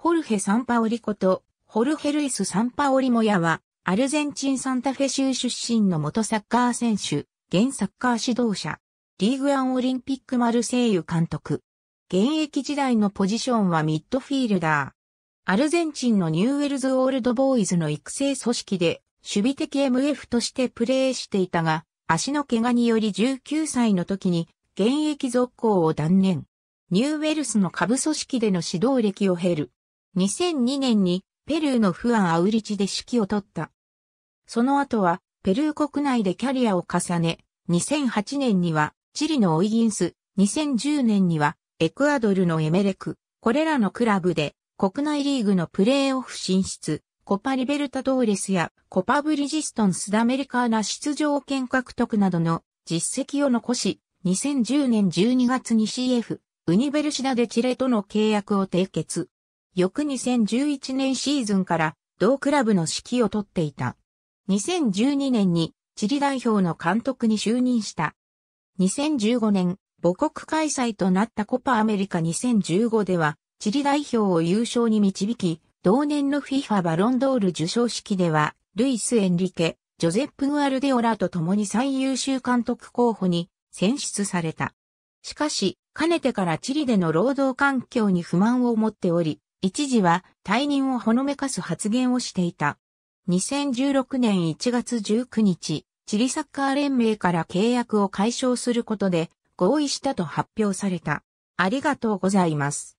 ホルヘ・サンパオリこと、ホルヘ・ルイス・サンパオリモヤは、アルゼンチン・サンタフェ州出身の元サッカー選手、現サッカー指導者、リーグアンオリンピックマルセイユ監督。現役時代のポジションはミッドフィールダー。アルゼンチンのニューウェルズ・オールドボーイズの育成組織で、守備的 MF としてプレーしていたが、足の怪我により19歳の時に、現役続行を断念。ニューウェルスの下部組織での指導歴を経る。2002年にペルーのフアン・アウリチで指揮を取った。その後は、ペルー国内でキャリアを重ね、2008年には、チリのオイギンス、2010年には、エクアドルのエメレク、これらのクラブで、国内リーグのプレーオフ進出、コパリベルタドーレスやコパブリジストンスダメリカーナ出場権獲得などの実績を残し、2010年12月に CF、ウニベルシダでチレとの契約を締結。翌2011年シーズンから同クラブの指揮を取っていた。2012年にチリ代表の監督に就任した。2015年、母国開催となったコパアメリカ2015では、チリ代表を優勝に導き、同年の FIFA バロンドール受賞式では、ルイス・エンリケ、ジョゼップ・グアルデオラと共に最優秀監督候補に選出された。しかし、かねてからチリでの労働環境に不満を持っており、一時は退任をほのめかす発言をしていた。2016年1月19日、チリサッカー連盟から契約を解消することで合意したと発表された。ありがとうございます。